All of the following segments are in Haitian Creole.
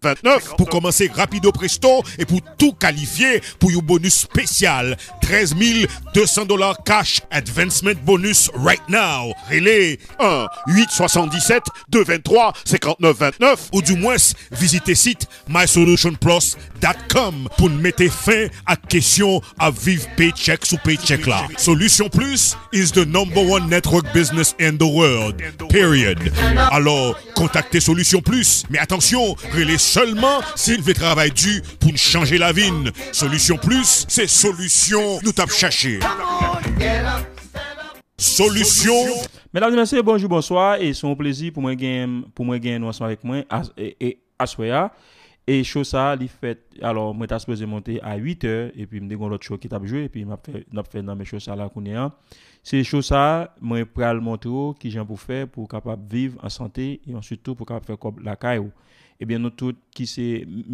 29 pour commencer rapido presto et pour tout qualifier pour un bonus spécial 13 200 dollars cash advancement bonus right now relais 1 8 2 223 59 29 ou du moins visitez site mysolutionplus.com pour mettre fin à question à vivre paycheck sous paycheck là solution plus is the number one network business in the world period alors contactez solution plus mais attention relais Seleman, s'il ve travay du pou nou chanje la vin. Solusyon plus, se solusyon nou tap chache. Solusyon... Mèdames et mèdames, bonjour, bonsoir. Son plési pou mwen gen nou ansan vek mwen, aswea. E chosa li fet, alo mwen taspeze monte a 8 eur, e pi mde goun lot chok ki tap jwe, e pi mwen ap fet nan mwen chosa la kouni an. Se chosa mwen pral moun tro ki jen pou fe pou kapap viv an santé, e answeto pou kapap fe kob la kayo. Ebyen nou tout ki se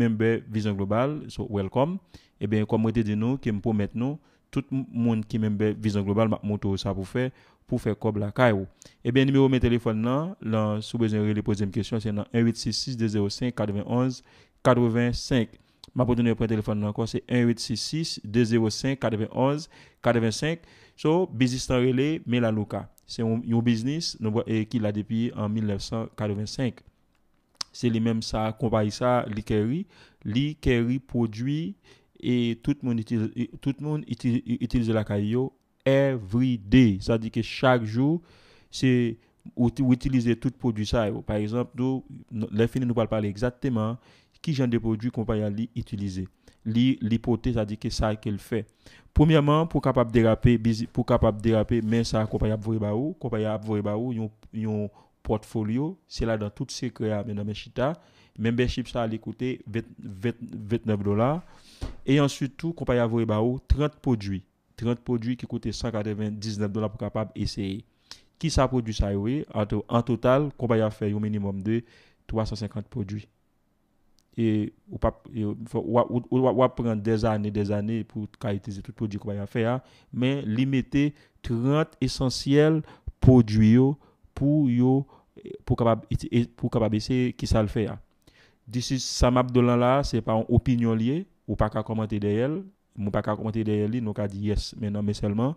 menbe vizyon global, so welcome, ebyen komwete di nou ki m pou met nou, tout moun ki menbe vizyon global, mak moutou sa pou fe, pou fe kob la kaj ou. Ebyen nime ou men telefon nan, lan soubezen rele pou zem kesyon, se nan 1-866-205-91-85. Ma pou dounen ou pre telefon nan kon, se 1-866-205-91-85, so bizistan rele, men la louka. Se yon biznis, nou bo e ki la depi an 1985. c'est les mêmes ça compagnie ça li carry li carry produit et tout le monde utilise tout monde utilise la caillou every day ça dit que chaque jour c'est utiliser tout produit ça par exemple nous les nous parle parler exactement qui genre de produit compagnie a li l'hypothèse ça dit que ça qu'elle fait premièrement pour capable déraper pour capable déraper mais ça compagnie a voyer baou compagnie a voyer baou portfolio, c'est là dans tout secret, hein, mais dans membership ça allait coûter 29 dollars. Et ensuite, tout, compagnie à 30 produits. 30 produits qui coûtaient 199 dollars pour capable essayer. Qui ça produit ça, oui? En, total, compagnie à faire un minimum de 350 produits. Et on va prendre des années des années pour qualifier tout produit qu'on va faire, mais limiter 30 essentiels produits pour yo pour capable pour capable c'est. qui ça le fait d'ici ça map de là c'est pas une opinion lié ou pas qu'à commenter derrière ou pas qu'à commenter derrière nous qu'à dit yes mais non mais seulement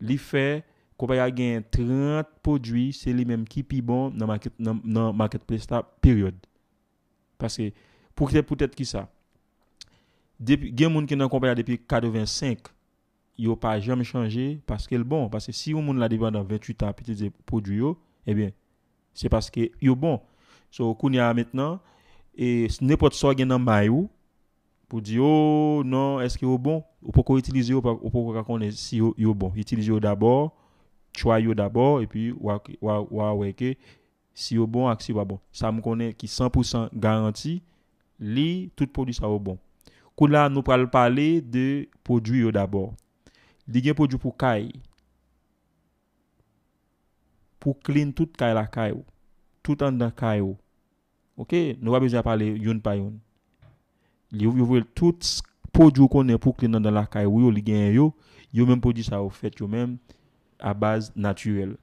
li fait compagnie a gagné 30 produits c'est lui même qui pi bon dans market dans marketplace période parce que pour peut-être qui ça depuis gen monde qui nan compagnie depuis 85 yo pas jamais changé parce est bon parce que si on moun la dépendant dans 28 ans petit produit eh bien, c'est parce que yo bon. So, kounya maintenant, et n'importe soi qui est dans maillot pour dire, oh non, est-ce que est bon? Ou pourquoi utiliser, ou pourquoi connaître si yo bon? Utiliser d'abord, choisir d'abord, et puis, wa que si yo bon, ou si pas bon. Ça me connaît qui 100% garanti, li, tout produit sera au bon. Kou là, nous parlons parler de produits d'abord. Il y produit pour caille pour clean toute caille la caille, tout en dans caille. OK, nous pas besoin parler une par une. Li voulez tout produit qu'on est pour clean dans la caille, yon li gen yo, yo même produit ça au fait yo même à base naturelle.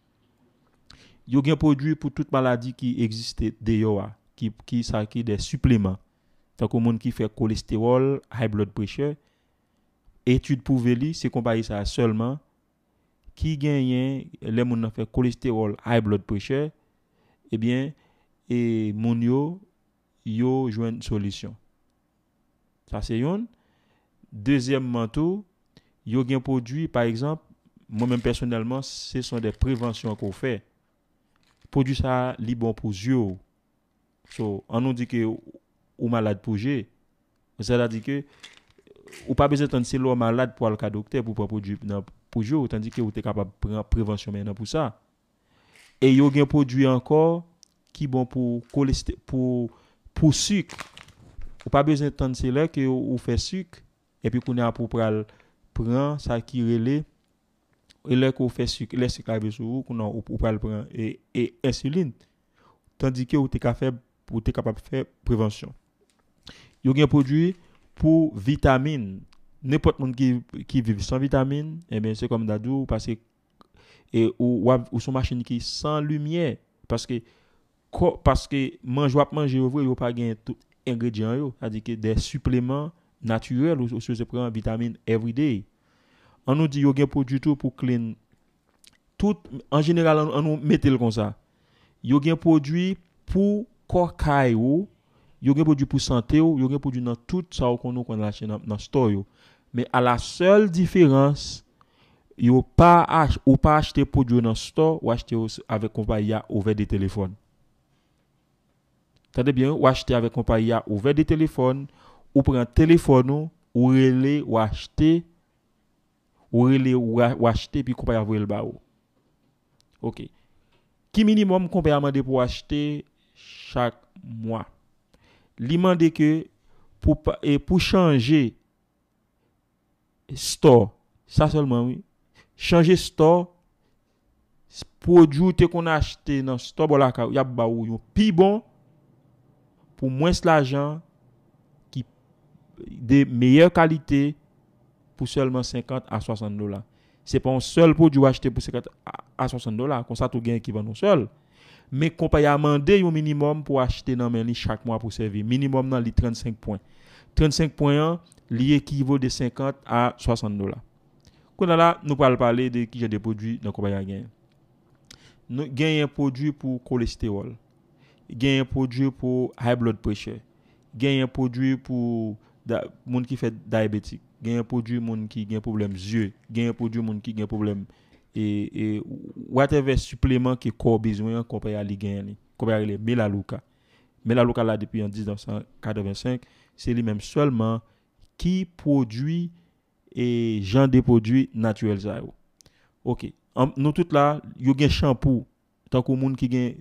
Yo gen produit pour toute maladie qui existe des qui qui ça qui des suppléments. Tant que monde qui fait cholestérol, high blood pressure, étude pour veli, c'est compagnie ça seulement qui gagne les monnaies cholestérol, high blood pressure, eh bien et mon yo, yo une solution ça c'est une deuxièmement tout yo gain produit par exemple, moi même personnellement ce sont des préventions qu'on fait produit ça li bon pour zyo. So, On nous dit que ou malade pour Vous ça veut dire que Ou pa bezen tansi lor malad pou alka dokter pou pou produy nan poujou. Tansi ki ou te kapab prevensyon men nan pou sa. E yo gen produy ankor ki bon pou suk. Ou pa bezen tansi lor ki ou fe suk. E pi kounen apou pral pran, sa ki rele. E lor ki ou fe suk, lè suk la ve sou, kou nan ou pral pran. E, e insulint. Tansi ki ou te kapab fe prevensyon. Yo gen produy... pou vitamine. Nè pot moun ki viv sans vitamine, e eh ben se kom dadou, e ou sou machini ki sans lumiè, paske manj wap manj, yo pa gen tout engredyan yo, adike de supleman naturel, ou se preman vitamine every day. An nou di yo gen pou djitou pou clean. Tout, an general, an nou metel kon sa. Yo gen pou djitou pou kokay yo, yo gen pou di pou sante ou, yo gen pou di nan tout sa ou kon nou kon lanche nan store ou. Me a la sol diferans, yo pa achete pou di ou nan store, ou achete ou avek kompa ya ouve de telefon. Tante bien, ou achete avek kompa ya ouve de telefon, ou pren telefon ou, ou rele ou achete, ou rele ou achete pi kompa ya vwe lba ou. Ok. Ki minimum kompa ya mande pou achete, ki minimum kompa ya mande pou achete, chak mwa. li mande ke pour e changer store, ça seulement oui. changer store, prodjou te a achete nan store bo store, il yap ba ou yon pi bon, pou mwens l'argent, jan, ki de meyèr kalite, pou seulement 50 à 60 dola. Se pon seul prodjou achete pour 50 à 60 dollars. kon sa tou gen ki van nou mais compagnie a demandé un minimum pour acheter dans Merlin chaque mois pour servir. Minimum dans les 35 points. 35 points, li équivaut de 50 à 60 dollars. Quand là, nous parlons parler de qui j'ai des produits dans compagnie a gagné. Nous un produit pour cholestérol. gagné un produit pour high blood pressure. gagné un produit pour monde qui fait diabétique. gagné un produit monde qui a problème yeux. gagné un produit monde qui a problème et, et whatever supplément que corps besoin comparé à Ligue 1 comparé à Melalouka Melalouka là depuis en 1985 c'est lui-même seulement qui produit et gens des produits naturels ça OK nous tout là a un shampoo tant que monde qui gagne,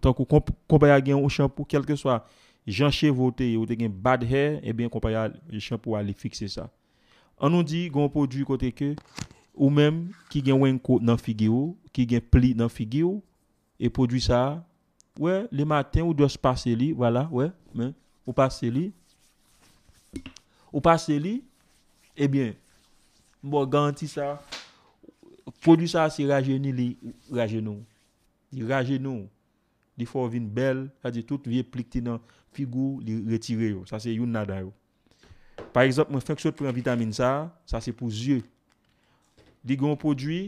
tant que comparé à un shampoo quel que soit Jean Chevoté ou te gen bad hair et eh bien comparé à shampoo à fixer ça on nous dit qu'on produit côté que ou même qui gagne un coup dans figure, qui gagne pli dans figure et produit ça. Ouais, le matin ou doit se passer li, voilà, ouais, mais ou passer li. Ou passer li, eh bien, bon garanti ça. Produit ça c'est rajeuni li, rajeunons il rajenou. il faut une belle, c'est-à-dire c'est-à-dire toute vieille pli dans figure, il retirer Ça c'est une nada Par exemple, moi fait que je prends vitamine ça, ça c'est pour yeux. Di gen yon prodwi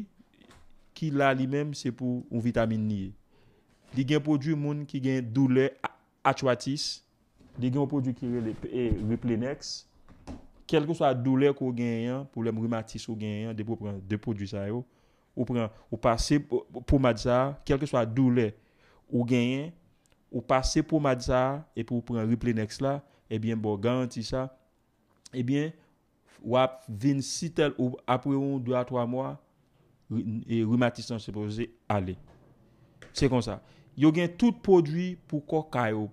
ki la li menm se pou yon vitamine niye. Di gen prodwi moun ki gen doule atwatis. Di gen yon prodwi ki re replénex. Kelke swa doule kou gen yon, pou lem rematis kou gen yon, de pou pren de prodwi sa yo. Ou pren, ou pase pou madza, kelke swa doule ou gen yon, ou pase pou madza, e pou pren replénex la, e bien bo garanti sa. E bien, Ou ap 26 tel ou apre 1, 2 a 3 mwa E rimatisan se pose Ale Se kon sa Yo gen tout podjou pou ko kayo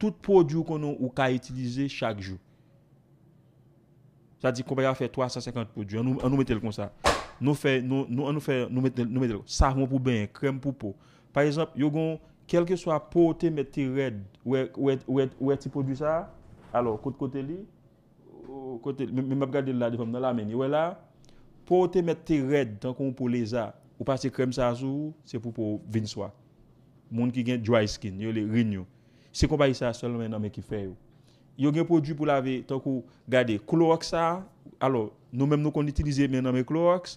Tout podjou konon ou ka itilize Chak jou Sa di kompe ya fe 350 podjou An nou metel kon sa Nou metel Sarmon pou ben, krem pou po Par exemple yo gen Kelke so apote meti red Ou eti e, e, e podjou sa Alors kote kote li Yo kote, mè mèp gade lè di fòm nan la men, yo wè la, pou wè te mette te red tan kon wè pou lè za, wè pas se krem sa sou, se pou pou vin swa. Moun ki gen dry skin, yo le rin yo. Se kon ba yi sa, sol mè nan mè ki fe yo. Yo gen podjou pou lave, tan kon gade, kloak sa, alò, nou mèm nou kon itilize mè nan mè kloak,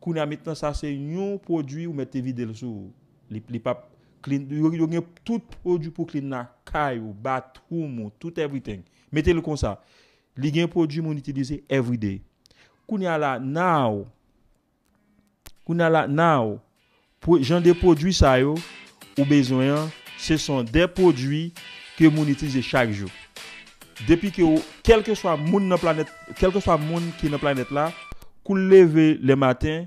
kou na mèt nan sa se yon podjou wè te vide lè sou, li pap klin, yo gen tout podjou pou klin la, kaj ou, bat, hum ou, tout everything. Mètte lè kon sa. Li gen prodwi moun itilize every day. Kou ni ala na ou. Kou ni ala na ou. Pou jen de prodwi sayo ou bezoyan. Se son de prodwi ke moun itilize chak jou. Depi ke ou. Kelke so a moun nan planet. Kelke so a moun ki nan planet la. Kou leve le matin.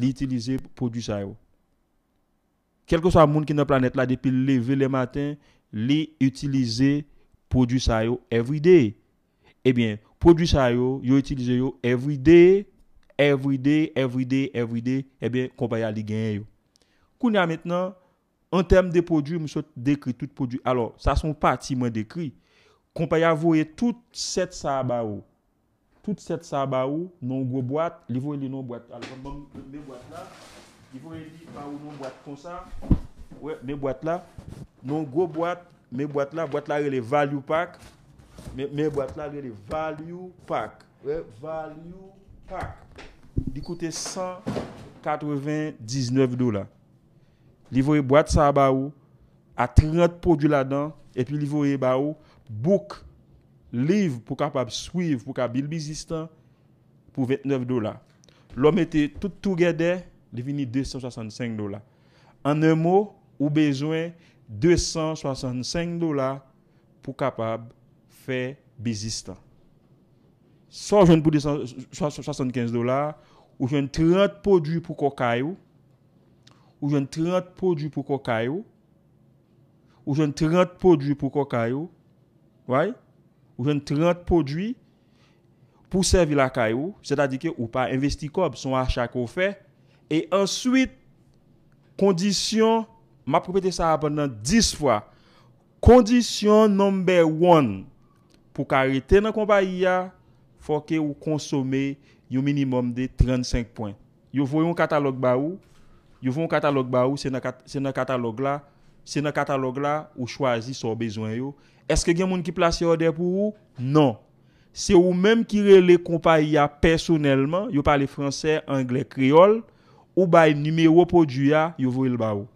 Li itilize prodwi sayo. Kelke so a moun ki nan planet la. Depi leve le matin. Li itilize prodwi sayo every day. produca yo yo itilize yo everyday, everyday, everyday, everyday, et bien kompa ya li gen yo. Koun ya metnen, an tem de produ, m sou dekri tout produ, alor, sa son pati mwen dekri, kompa ya voye tout set sa ba ou, tout set sa ba ou, nou gwo bat, li voye li nou bat, alor, mem bat la, li voye li ba ou nou bat kon sa, we, mem bat la, nou gwo bat, mem bat la, bat la re le value pak, Mè boat la, gèdè, value pack. Gè, value pack. Di koute 100, 80, 19 dola. Li vo yè boat sa ba ou, a 30 pou di la dan, e pi li vo yè ba ou, book, live pou kapab swiv pou kapabil bizistan, pou 29 dola. Lo mette tout together, divini 265 dola. Anè mo, ou bezwen, 265 dola pou kapab fait business Ça, Soit jeune pour 75 dollars, ou jeune 30 produits pour cocaïo, ou jeune 30 produits pour cocaïo, ou jeune 30 produits pour cocaïo, ou jeune 30 produits pour servir la caillou, c'est-à-dire que ou pas investi comme son achat qu'on fait, et ensuite, condition, m'a propriété, ça pendant 10 fois, condition number one pour arrêter dans la compagnie, il faut que vous consommez un minimum de 35 points. Vous voyez un catalogue baou, vous voyez un catalogue baou, c'est dans catalogue là, c'est dans catalogue là Vous choisissez son besoin. Est-ce que y a des qui place ordre pour vous? Non. C'est vous-même qui les compagnie personnellement, vous parlez français, anglais, créole, ou le numéro produit, vous voyez le baou.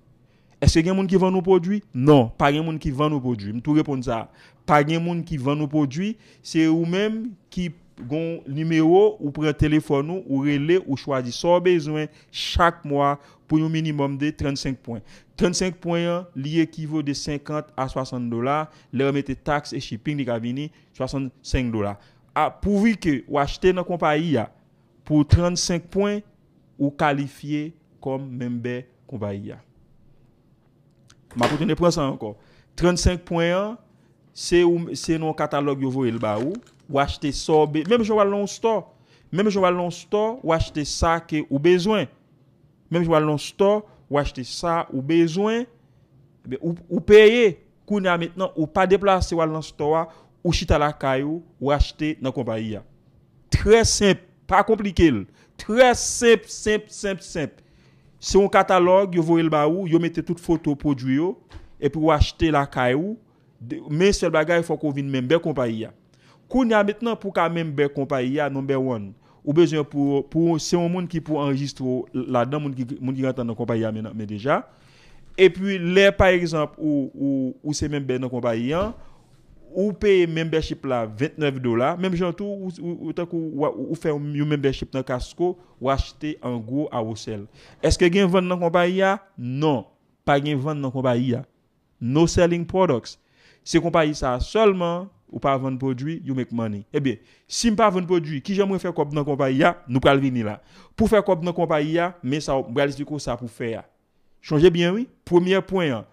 Est-ce qu'il y a des qui vend nos produits Non, pas des qui vend nos produits. Je tout répondre ça pas de monde qui vend nos produits, c'est vous-même qui gon numéro ou un téléphone ou, un relais ou choisit son besoin chaque mois pour un minimum de 35 points. 35 points qui vaut de 50 à 60 dollars, leur mettez taxes et shipping de vini 65 dollars. Ah, pourvu que ou acheter dans la compagnie pour 35 points ou qualifié comme member compagnie. Ma vous prendre ça encore. 35 points c'est non catalogue yo voyez le ba ou, ou acheter ça même je vais dans store, même je vais dans store ou acheter ça que ou besoin. Même je vais dans store ou acheter ça ou besoin eh ou, ou payer qu'on a maintenant ou pas déplacer ou dans store ou chita la caillou ou acheter dans compagnie. Très simple, pas compliqué. Très simple, simple, simple, simple. C'est un catalogue, vous voyez le baou où, vous mettez toutes photos produits et puis acheter la caillou Men sel bagay fok ou vin menbe kompa iya Koun ya metnen pou ka menbe kompa iya Number one Ou bezyon pou se moun moun ki pou enjist La dan moun ki gata nan kompa iya Men deja E puis le par exemple Ou se menbe nan kompa iya Ou pe menbe ship la 29 dola Menbe jantou Ou fe menbe ship nan kasko Ou achete an go a ou sel Eske gen vande nan kompa iya Non, pa gen vande nan kompa iya No selling products Se kompa yi sa solman, ou pa vende prodwi, you make money. Ebe, eh si m pa vende prodwi, ki jemre fè kop nan kompa yi ya, nou pral vini la. Pou fè kop nan kompa yi ya, men sa ou bralistikou sa pou fè ya. Chonje bien, oui? Premier poyen,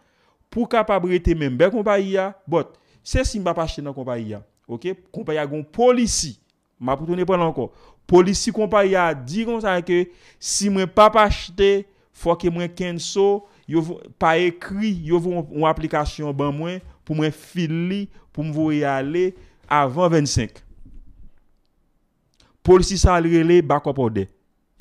pou kapabrete men be kompa yi ya, bot, se si m pa pachete nan kompa yi ya, ok? Kompa yi ya goun polisi, ma pou tounen pan lanko. Polisi kompa yi ya, di goun sa eke, si m pa pachete, fò ke mwen ken so, yo voun, pa ekri, yo voun ou aplikasyon ban mwen, pou mwen fili pou mwen vouye ale avan 25. Polisi sa li rele bako apode.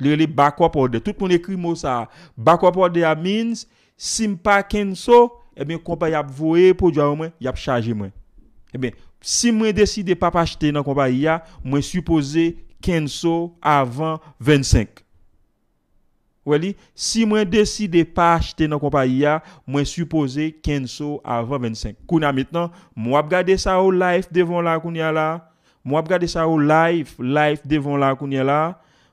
Li rele bako apode. Tout mwen ekri mou sa. Bako apode a means, si mwen pa kenso, e eh ben kompa yap vouye pou diwa mwen, yap chaje mwen. E eh ben, si mwen deside pa pa chete nan kompa ya, mwen supose kenso avan 25. Wè li, si mwen deside pa achete nan kompa ya, mwen supose kenso avan 25. Kou na metnan, mwen wap gade sa ou life devon la koun ya la, mwen wap gade sa ou life, life devon la koun ya la,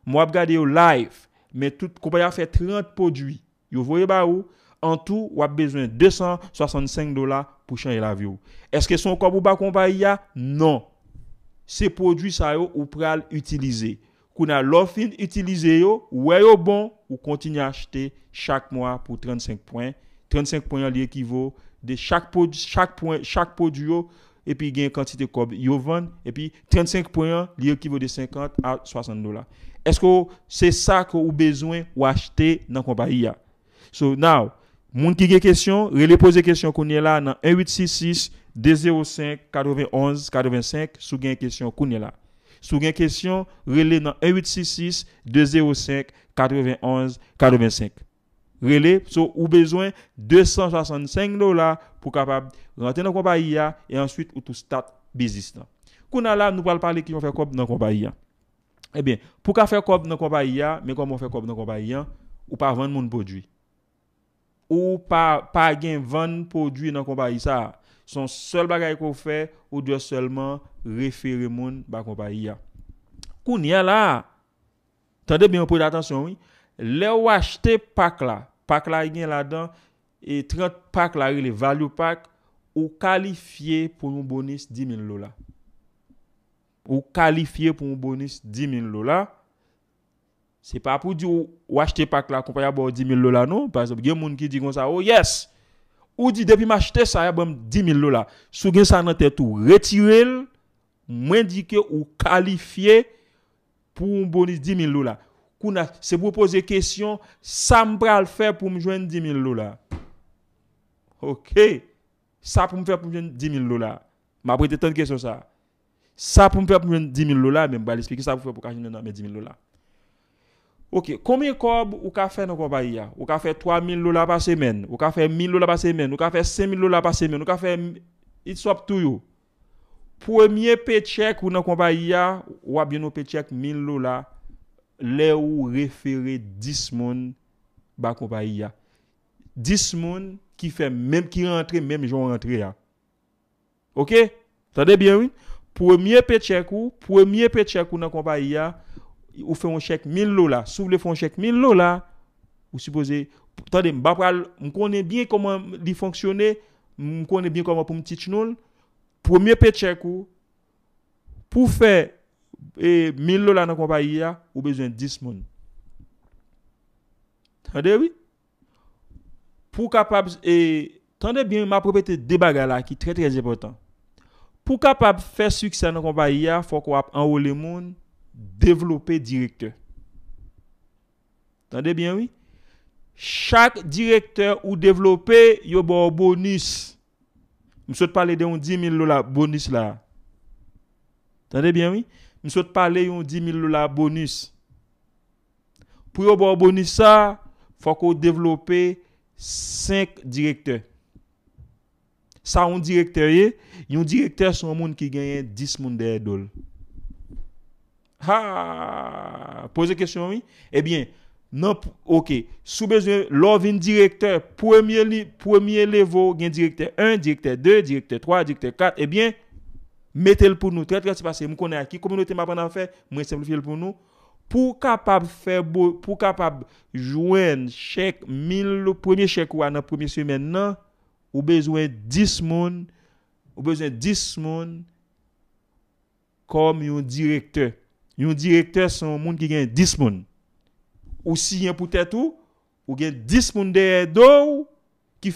mwen wap gade ou life, men tout kompa ya fe 30 podwi, yo vwe ba ou, an tou wap bezwen 265 dola pou chanye la vyo. Eske son kompa ou ba kompa ya? Non. Se podwi sa ou ou pral utilize. pou nan lòfin itilize yo, wè yo bon, ou kontini a achete chak mwa pou 35 poyen. 35 poyen li ekivò de chak po di yo, epi gen kantite kob yo van, epi 35 poyen li ekivò de 50 a 60 dola. Esko se sa ko ou bezwen ou achete nan kompa hi ya? So now, moun ki gen kesyon, rele pose kesyon konye la nan 1866-205-9185, sou gen kesyon konye la. Sou gen kesyon, rele nan 1-866-205-91-85. Rele, sou ou bezwen 265 dola pou kapab zante nan kompa iya, e answit ou tou start bizis nan. Kou nan la, nou pal pale ki yon fè kob nan kompa iya. E eh ben, pou ka fè kob nan kompa iya, men kon moun fè kob nan kompa iya, ou pa vende moun podwi. Ou pa gen vende podwi nan kompa iya, Son sol bagay ko fe ou dwe selman referi moun ba kompa iya. Kounye la, tande bi mwen pou de atensyon mi, le ou achete pak la, pak la yi gen la dan, e 30 pak la yi, le value pak, ou kalifiye pou moun bonus 10.000 lola. Ou kalifiye pou moun bonus 10.000 lola. Se pa pou di ou achete pak la kompa iya bo 10.000 lola nou, pasop gen moun ki digon sa, oh yes! ou dit depuis m'acheter ça, il y 10 000 dollars. Sous ça dans tête tout, retirer moins dit ou qualifié pour un bonus 10 000 dollars. C'est pour poser question, ça me fait faire pour me joindre 10 000 dollars. OK. Ça pour me faire pour me joindre 10 000 dollars. M'a prêté tant de questions ça. Ça pour me faire pour me joindre 10 000 dollars, mais je vais expliquer ça pour faire pour me mes 10 000 dollars. Ok, komi kob ou ka fe nan konpa iya? Ou ka fe 3.000 lola pa semen? Ou ka fe 1.000 lola pa semen? Ou ka fe 5.000 lola pa semen? Ou ka fe... It's up to you. Premier petjek ou nan konpa iya, wab yon nou petjek 1.000 lola, le ou referi 10 moun ba konpa iya. 10 moun ki fe, menm ki rentre, menm joun rentre ya. Ok? Sade bien ou? Premier petjek ou, premier petjek ou nan konpa iya, ou fè moun chèk 1000 lola, sou fè moun chèk 1000 lola, ou suppose, m konè bien koman li fonksyonè, m konè bien koman pou m titch nou, pou mè pè chèk ou, pou fè 1000 e, lola nan kompa yia, ou bezwen 10 moun. Tande wè? Pou kapab, e, tande bien ma propète debaga la, ki trè trè zèpètan. Pou kapab fè suksè nan kompa yia, fò kwa ap anwò lè moun, développer directeur. Tendez bien, oui? Chaque directeur ou développer, il y a un bonus. Je souhaite parler de 10 000 dollars bonus là. Tendez bien, oui? Je souhaite parler de 10 000 dollars bonus. Pour avoir un bonus, il faut qu'on développe 5 directeurs. Ça, un directeur, un directeur, c'est un monde qui gagne 10 de dollars. haaa, pose kèsyon wè, ebyen, eh nan, ok, sou bezwen, lò vin direkter, premier li, premier levo, gen direkter, un direkter, deux direkter, trois direkter, quatre, ebyen, mette l pou nou, tèl tèl tèl se passe, mou konè aki, komyo nou tem apan an fè, mou ensemple fè l pou nou, pou kapab fè bo, pou kapab jwen chèk mil, premier chèk wè nan, premier sèmen nan, ou non. bezwen dis moun, ou bezwen dis moun, komyo direkter, yon direkter son moun ki gen 10 moun. Ou si yon pou tèt ou, ou gen 10 moun derè do, ki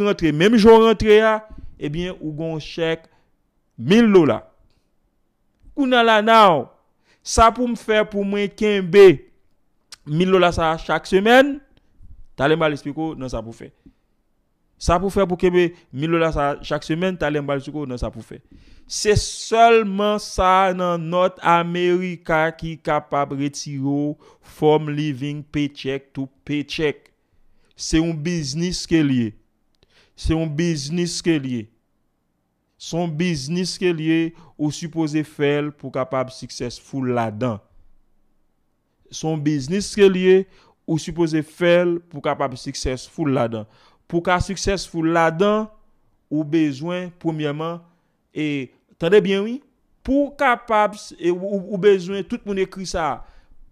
rentre, mèm jò rentre ya, ebyen ou gon chèk 1000 lola. Oun ala nou, sa pou m fè pou mwen kèmbe 1000 lola sa chak semen, talen bali spikou, nan sa pou fè. Sa pou fè pou kebe, mi lola sa chak semen talen bal soukou nan sa pou fè. Se solman sa nan not Amerika ki kapab retiro from living paycheck to paycheck. Se yon biznis ke liye. Se yon biznis ke liye. Son biznis ke liye ou supose fel pou kapab sikses ful la dan. Son biznis ke liye ou supose fel pou kapab sikses ful la dan. pou ka sukses ful la dan, ou bezwen, poumye man, et, tande bien oui, pou kapab, e, ou bezwen, tout moun ekri sa,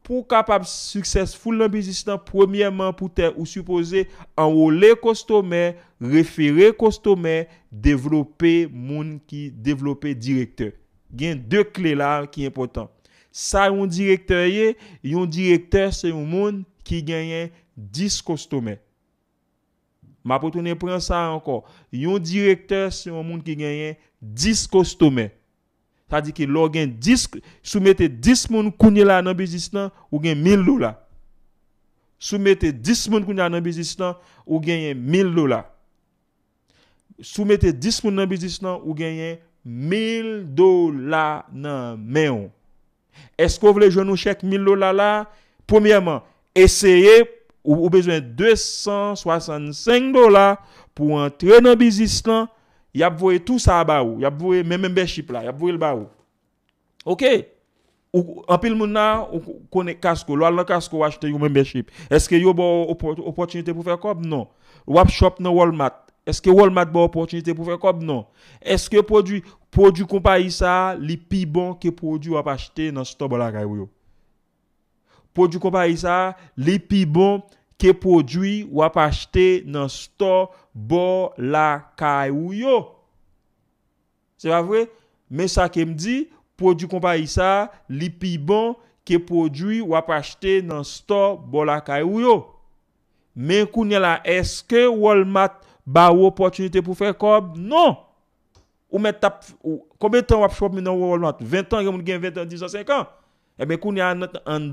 pou kapab sukses ful la bezis nan, poumye man, pou te, ou supose, anwole kostome, refere kostome, devlope moun ki devlope direkteur. Gen de kle la ki important. Sa yon direkteur ye, yon direkteur se yon moun, ki gen yon dis kostome. Ma potoune tounen encore sa anko. Yon directeur se yon moun ki 10 kostome. C'est-à-dire que gen 10, soumete 10 moun kounye la nan business nan, ou gen 1000 dollars Soumete 10 moun kounye la nan bizis nan, ou gagne 1000 dollars Soumete 10 moun nan business nan, ou gagne 1000 dola nan que Esko voulez je nous chèque 1000 lola la? premièrement essayez Ou bezwen 265 dola pou an trenan bizistan, yap vwe tout sa a ba ou. Yap vwe men membership la. Yap vwe l ba ou. Ok? Ou apil moun na, ou konek kasko. Lo alan kasko wachete yon membership. Eske yo bo opotinite pou fekob? Non. Wap shop nan Walmart. Eske Walmart bo opotinite pou fekob? Non. Eske produ kompa yisa, li pi bon ki produ wap achete nan stok bo la kay wyo. Podjou kompa yisa, li pi bon ke podjou wap achete nan store bolakay ou yo. Se va vwe? Men sa kem di, podjou kompa yisa, li pi bon ke podjou wap achete nan store bolakay ou yo. Men kou nye la, eske Walmart ba wop otunite pou fekob? Non! Ou men tap, kome tan wap shop mi nan Walmart? 20 an gen moun gen 20 an, 10 an, 5 an? Ebe eh kou ni an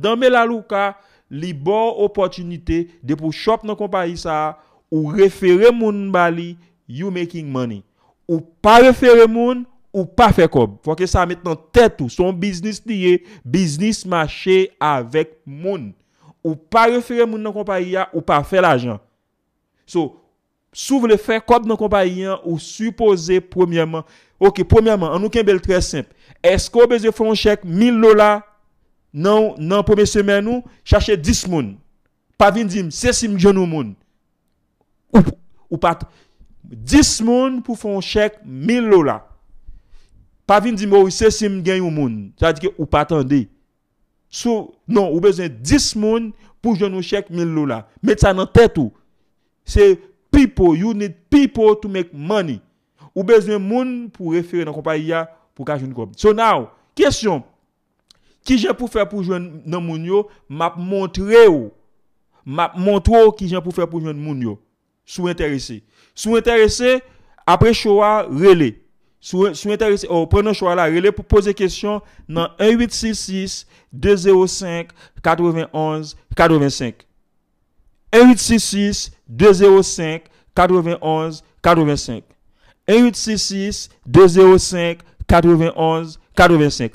dan melalou ka li bon opotinite de pou shop nan kompanyi sa a ou refere moun bali you making money. Ou pa refere moun ou pa fe kob. Fwa ke sa a met nan tètou son biznis liye, biznis mache avek moun. Ou pa refere moun nan kompanyi ya ou pa fe lajan. Sou, sou vle fe kob nan kompanyi ya ou supose premièman. Ok, premièman, an nou ken bel tre semp. Esko beze foun chek 1000 lola? Nan poube semen nou, chache dis moun. Pa vin dim, sesim joun ou moun. Dis moun pou foun chek mil lola. Pa vin dim ou, sesim gen ou moun. Sa di ki, ou patande. Non, ou bezen dis moun pou joun ou chek mil lola. Met sa nan tetou. Se people, you need people to make money. Ou bezen moun pou referen an kompany ya pou kajoun koum. So now, kesyon moun. Ki jen pou fè pou jwen nan moun yo, map montre ou. Map montre ou ki jen pou fè pou jwen nan moun yo. Sou interese. Sou interese, apre chowa, rele. Sou interese, ou pren nan chowa la, rele pou pose kèsyon nan 1866-205-91-85. 1866-205-91-85. 1866-205-91-85.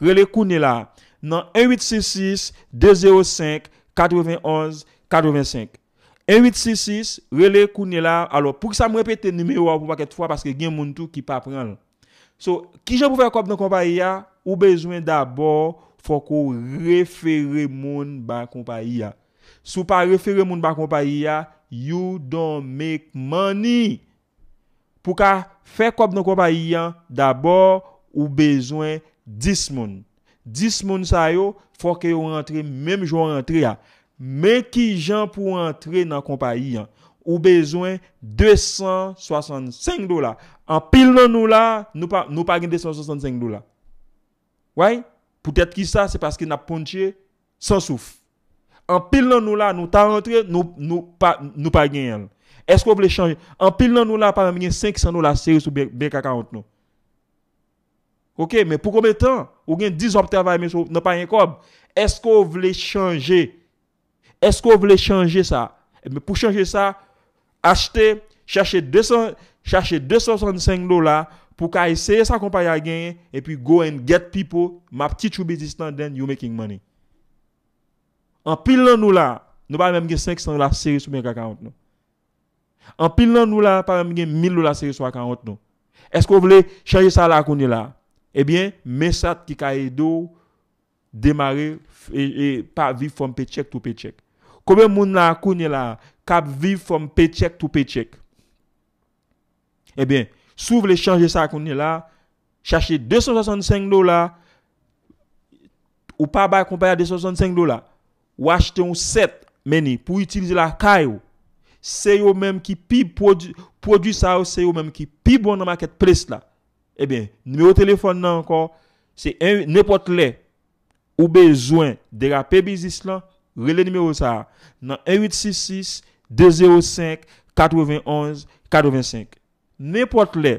Rele kouni la a. Nan 1-866-205-91-85 1-866-RELEKUNELA Alors, pou ki sa mw repete nimewa ou pou pa ket fwa Paske gen moun tou ki pa pran So, ki jan pou fè kop nan kompa iya Ou bezwen dabò Fò ko refere moun Ban kompa iya Sou pa refere moun ban kompa iya You don make money Pou ka fè kop nan kompa iya Dabò Ou bezwen dis moun Dis moun sa yo, fò ke yo rentre, mèm jò rentre ya. Mè ki jan pou rentre nan kompa yi an, ou bezwen 265 dola. An pil nan nou la, nou pa gen 265 dola. Ouay? Poutèt ki sa, se paske nap ponche, san souf. An pil nan nou la, nou ta rentre, nou pa gen yon. Esk wop le chanje? An pil nan nou la, parmenye 500 dola seri sou BK40 nou. Ok, men pou kome tan? Ou gen 10 optavay men sou, nan pa yon kob? Esko ou vle chanje? Esko ou vle chanje sa? Men pou chanje sa, achete, chache 265 dola pou ka eseye sa kompa ya genye epi go and get people ma pti chou bizistan den, you making money. An pil lan nou la, nou ba men gen 500 dola seri sou men kaka ont nou. An pil lan nou la, nou ba men gen 1000 dola seri sou men kaka ont nou. Esko ou vle chanje sa la akouni la? Ebyen, mesat ki ka edo Demare E, e pa viv from paycheck to paycheck Kome moun la akounye la Kap viv from paycheck to paycheck Ebyen, sou vle chanje sa akounye la Chache 265 dola Ou pa bay kompaya 265 dola Ou achete un set meni Pou itilize la kayo Se yo menm ki pi produs Se yo menm ki pi bon Nan market place la E eh ben, numero telefon nan ankon Se ne pot le Ou bezwen dera pe bizis lan Rele numero sa Nan 1-866-205-91-85 Ne pot le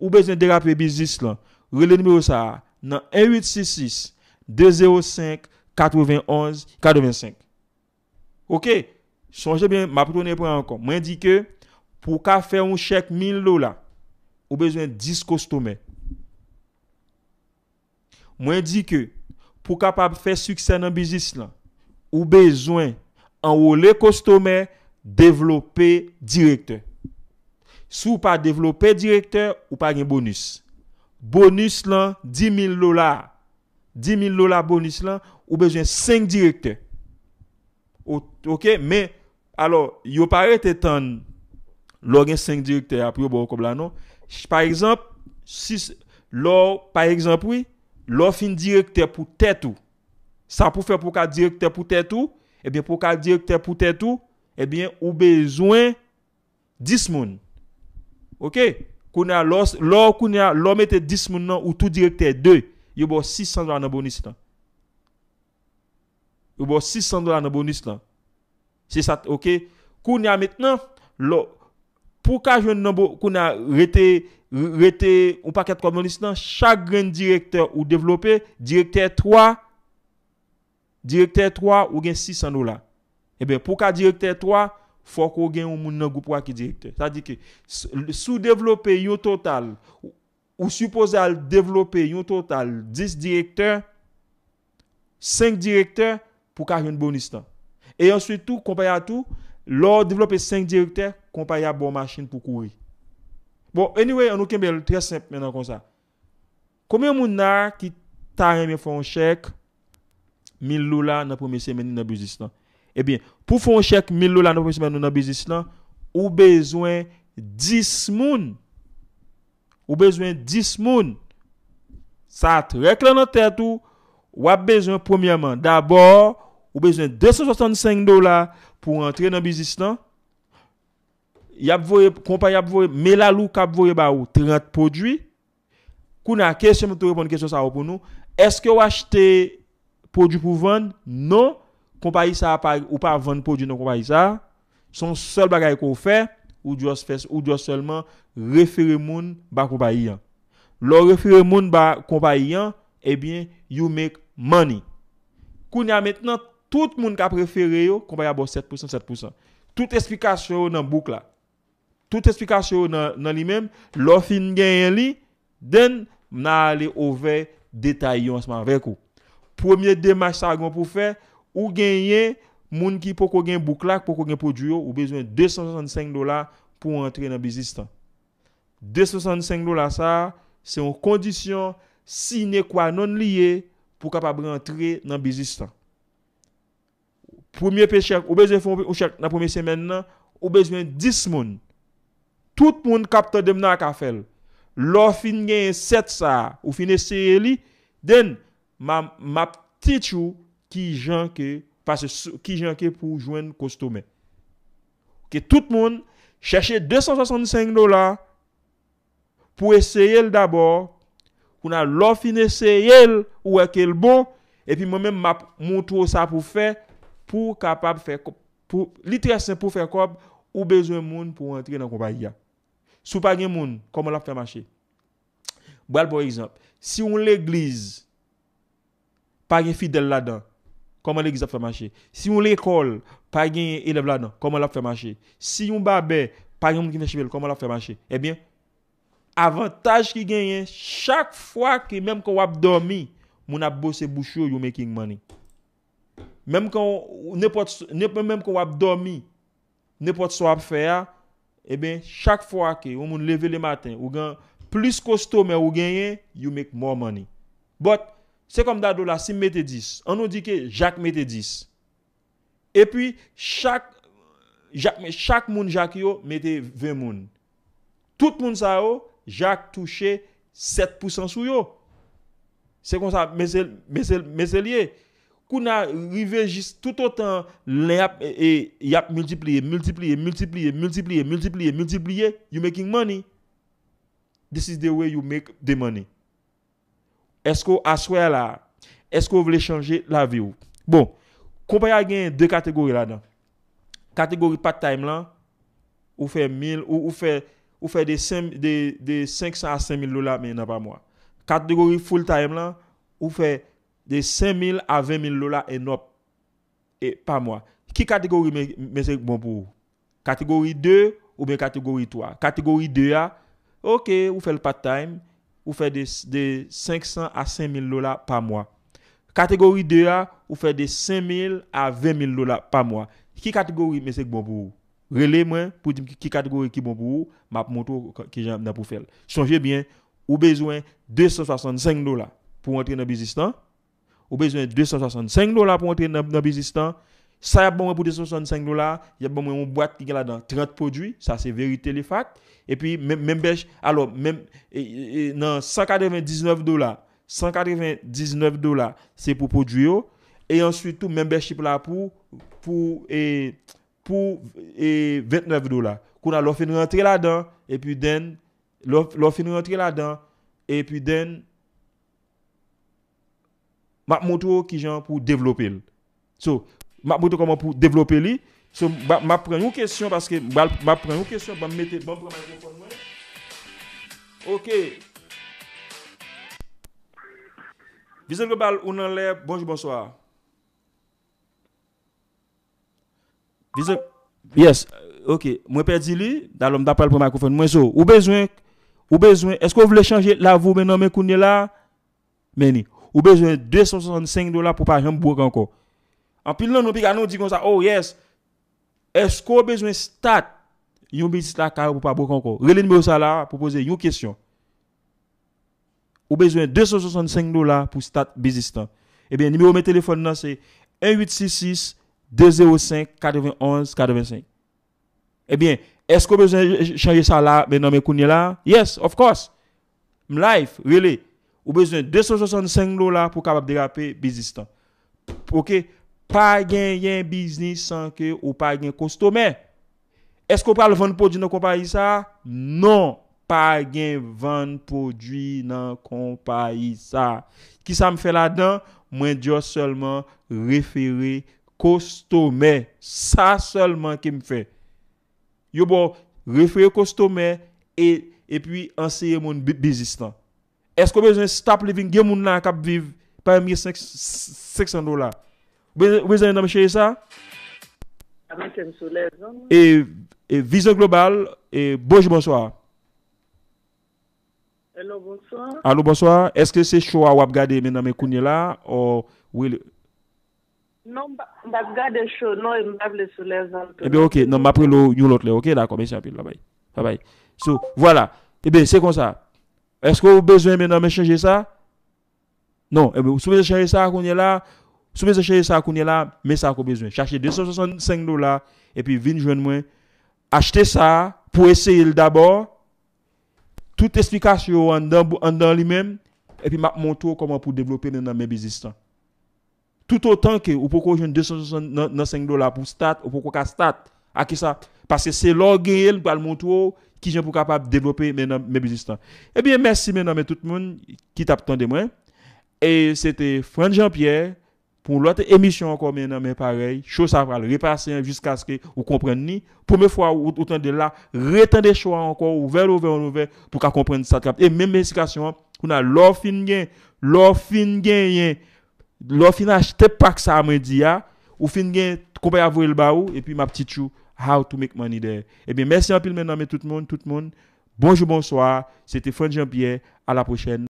Ou bezwen dera pe bizis lan Rele numero sa Nan 1-866-205-91-85 Ok Sonje ben, ma pritone pou an ankon Mwen di ke Pou ka fe un chek 1000 lola Ou bejwen 10 kostome. Mwen di ke pou kapab fè sukse nan bizis lan. Ou bejwen anwole kostome, devlopè direkte. Sou pa devlopè direkte ou pa gen bonus. Bonus lan, 10.000 lola. 10.000 lola bonus lan, ou bejwen 5 direkte. Ok, men, alo, yo parete tan log en 5 direkte ap yo bo akob lano, Par exemple, lò fin direkte pou tè tou. Sa pou fè pou ka direkte pou tè tou? Ebyen, eh pou ka direkte pou tè tou? Ebyen, eh ou bezwen 10 moun. Ok? Koun ya lò, koun ya lò mette 10 moun nan ou tou direkte 2. Yo bo 600 dolan nan bonus lan. Yo bo 600 dolan nan bonus lan. Se sat, ok? Koun ya mettenan, lò. pou ka jwen nanbo kou na rete, rete ou paket komonist nan, chak gen direkte ou develope, direkte 3, direkte 3 ou gen 6 an do la. Ebe eh pou ka direkte 3, fok ou gen ou moun nan goup wak ki direkte. Sa di ki, sou develope yo total, ou supose al develope yo total, 10 direkte, 5 direkte pou ka jwen bonist nan. E answete tou, kompaya tou, lor develope 5 direkte, kompa ya bon machin pou kouri. Bon, anyway, an nou ken bel, tres semp menan kon sa. Komey moun na ki tarye men fon chek 1000 lola nan pomey semeni nan bizis nan? Ebyen, pou fon chek 1000 lola nan pomey semeni nan bizis nan, ou bezwen 10 moun. Ou bezwen 10 moun. Sa at rek la nan tè tou, wap bezwen pomeyman. Dabor, ou bezwen 265 dola pou rentre nan bizis nan, Y ap vore, kompany ap vore, melalou kap vore ba ou 30 podjou. Kou na, kesye mwen te repon kesye sa ou pou nou. Eske ou achete podjou pou vend? Non, kompany sa ap vore ou pa vend podjou nou kompany sa. Son sol bagay ko ou fe, ou diyo se fes, ou diyo se lman, referi moun ba kompany yan. Lo referi moun ba kompany yan, ebyen, you make money. Kou na, metnan, tout moun kap referi yo, kompany ap vore 7%, 7%. Tout esplikasyon yo nan bouk la. Tout eksplikasyon nan li menm, lo fin genyen li, den, mna ale ove detayyon seman veko. Premier demaj sa agon pou fe, ou genyen, moun ki pou kogen bouklak, pou kogen poduyo, ou bezwen 265 dola pou rentre nan bizistan. 265 dola sa, se yon kondisyon si ne kwa non liye pou kapab rentre nan bizistan. Premier pe chak, ou bezwen foun ou chak nan premier semen nan, ou bezwen 10 moun Tout moun kapte demna ka fel. Lo fin gen set sa ou fin eseye li, den ma ptichou ki janke pou jwen kostome. Ke tout moun chache 265 dola pou eseye l dabor kou na lo fin eseye l ou ekel bon e pi moun moun tou sa pou fe pou kapab fe kop, pou litre se pou fe kop ou bezo moun pou entri nan kompa ya. Sou pa gen moun, koman la fèmache? Boal pou ekzamp, si yon l'egliz, pa gen fidèl la dan, koman l'egliz la fèmache? Si yon l'ekol, pa gen ye elev la dan, koman la fèmache? Si yon babè, pa gen moun gen fèmache, koman la fèmache? Ebyen, eh avantaj ki genye, chak fwa ki menm kon wap dormi, moun ap bose bouchou yon making money. Menm kon, nepo menm kon wap dormi, nepo tso ap fèya, E ben, chak fwa ke, ou moun leve le maten, ou gen plus kosto, men ou gen yen, you make more money. But, se kom da do la, si mette 10, an nou di ke, jake mette 10. E pi, chak moun jake yo, mette 20 moun. Tout moun sa yo, jake touche 7% sou yo. Se kon sa, meselye. Kou na rive jist tout otan le yap e, e yap multipliye, multipliye, multipliye, multipliye, multipliye, multipliye, you making money. This is the way you make the money. Esko aswe la, esko ou vle chanje la vi ou. Bon, kompaya gen de kategori la dan. Kategori part-time la, ou fe mil, ou fe de 500 a 5000 lola men nan pa mwa. Kategori full-time la, ou fe 1000, De 5.000 a 20.000 lola enop pa mwa. Ki kategori mesek bon pou ou? Kategori 2 ou be kategori 3? Kategori 2 a, ok, ou fèl part-time, ou fèl de 500 a 5.000 lola pa mwa. Kategori 2 a, ou fèl de 5.000 a 20.000 lola pa mwa. Ki kategori mesek bon pou ou? Relè mwen pou di ki kategori ki bon pou ou, ma pou montou ki jan mna pou fèl. Son fèl bien, ou bezwen 265 lola pou rentre nan bizistan. Ou bezwen 265 dolar pou rentre nan bizistan. Sa yap bonwen pou 265 dolar. Yap bonwen moun boat ki gen la dan 30 prodwi. Sa se verite li fat. E pi membesh. Alors nan 199 dolar. 199 dolar. Se pou prodwi yo. E answitou membeship la pou. Pou. Pou. E 29 dolar. Kou nan lò fin rentre la dan. E pi den. Lò fin rentre la dan. E pi den. E pi den. Ma moutou ki jan pou devlopil. So, ma moutou koman pou devlopil li. So, ma pren yon kesyon paske, ma pren yon kesyon ban mette, ban pren makofon mwen. Ok. Vizel ke bal, unan lè, bonj, bonsoir. Vizel, yes, euh, ok. Mwen pedi li, dal om dapal pren makofon mwen. So, ou bezwen, ou bezwen, esko ou vle chanje la vou menon men kounye la? Meni. ou besoin de 265 dollars pour pas jambe boire encore. En pile là, nous nous dit comme ça, oh yes, est-ce qu'on besoin de stat yon business là pour pas boire encore? le numéro ça là pour poser une question. Ou besoin de 265 dollars pour stat business Eh bien, numéro de téléphone là c'est 1866 205 91 85. Eh bien, est-ce qu'on besoin de changer ça là maintenant mais qu'on là? Yes, of course. Life, really. Ou bezwen 265 lola pou kabab de rapi bizistan. Ok, pa gen yen biznis anke ou pa gen kosto men. Esko pral vande podji nan kompayi sa? Non, pa gen vande podji nan kompayi sa. Ki sa m fe ladan? Mwen diyo selman refere kosto men. Sa selman ki m fe. Yo bon, refere kosto men e, e pi anseye moun bizistan. Esko bezen stop living gen moun nan kap viv pa miye 600 dola? Bezen yon nan me cheye sa? E, e vizyon global, e Boj bonsoa. Alo bonsoa, eske se show a wap gade men nan me kounye la? Non, wap gade show, non yon e mable sou lezon. Ebe eh ok, nan mable sou yon lot le, ok, dako, men se apil la bay. So, wala, ebe, se kon sa. Est-ce que vous avez besoin maintenant de changer ça? Non, eh vous avez changer ça, qu'on est là, vous avez changer ça, qu'on est là, mais ça qu'on besoin. Cherchez 265 dollars et puis venez joindre moi. Achetez ça pour essayer d'abord. Toute explication en dans, lui-même et puis m'a montre comment pour développer dans mes business. Tout autant que vous pouvez joindre 265 dollars pour start, vous pouvez start. À qui ça? Parce que c'est l'orgueil pour le montrer qui sont capables de développer maintenant mes business. Eh bien, merci maintenant mais tout le monde qui t'attend de moi. Et c'était Franck Jean-Pierre pour l'autre émission encore maintenant, mais pareil, chose à faire, repasser jusqu'à ce que vous compreniez. Première fois, autant de là, des choix encore, ouvert, ouvert, ouvert, pour qu'on comprenne ça. Et même explication, on a l'offre fin gain, l'offre fin gain, hein. l'offre fin acheté pas que ça me dit, hein. ou fin gain, combien à vous le baou, et puis ma petite chou how to make money there. Eh bien, merci un peu maintenant, mais tout le monde, tout le monde. Bonjour, bonsoir. C'était Fran Jean-Pierre. À la prochaine.